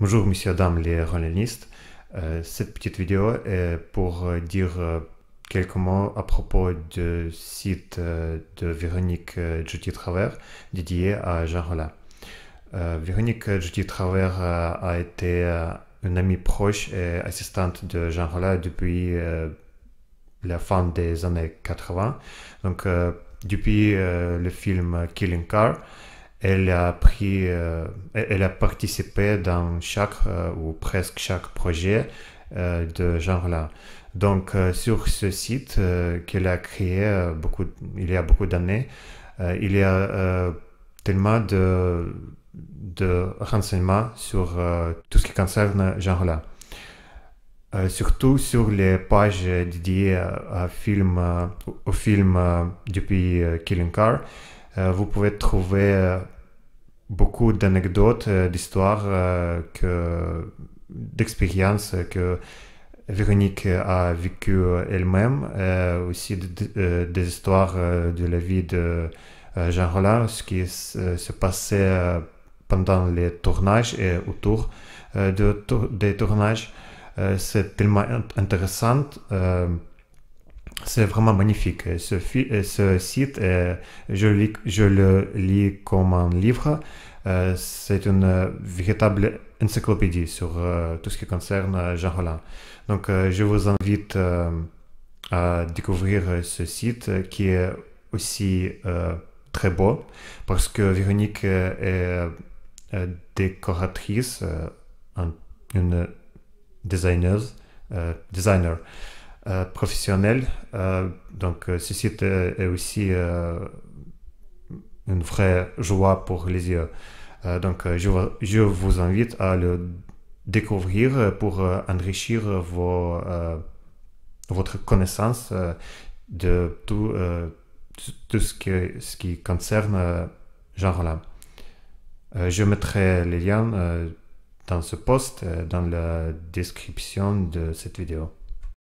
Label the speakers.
Speaker 1: Bonjour, messieurs, dames, les journalistes. Euh, cette petite vidéo est pour euh, dire euh, quelques mots à propos du site de Véronique Judy-Travers dédié à Jean Rollin. Véronique Judy-Travers a été une amie proche et assistante de Jean Rollin depuis la fin des années 80. Donc, depuis le film Killing Car, euh, elle a participé dans chaque euh, ou presque chaque projet euh, de genre-là. Donc sur ce site qu'elle a créé il y a beaucoup d'années, il y a tellement de, renseignements sur tout ce qui concerne genre-là. surtout sur les pages dédiées à, film, au film depuis Killing Car, euh, vous pouvez trouver euh, beaucoup d'anecdotes, euh, d'histoires, que, d'expériences que Véronique a vécues elle-même, aussi des histoires de la vie de Jean Rollin, ce qui se passait pendant les tournages et autour des tournages. C'est tellement intéressant. C'est vraiment magnifique. Ce, ce site, euh, je, je, le lis comme un livre. Euh, c'est une véritable encyclopédie sur euh, tout ce qui concerne Jean Rollin. Donc, je vous invite à découvrir ce site qui est aussi très beau parce que Véronique est, décoratrice, une designer, designer. Euh, professionnel, euh, donc, ce euh, site est aussi une vraie joie pour les yeux. donc, je, vous invite à le découvrir pour enrichir vos, votre connaissance de tout, tout ce, que, ce qui concerne genre là. je mettrai les liens dans ce post, dans la description de cette vidéo.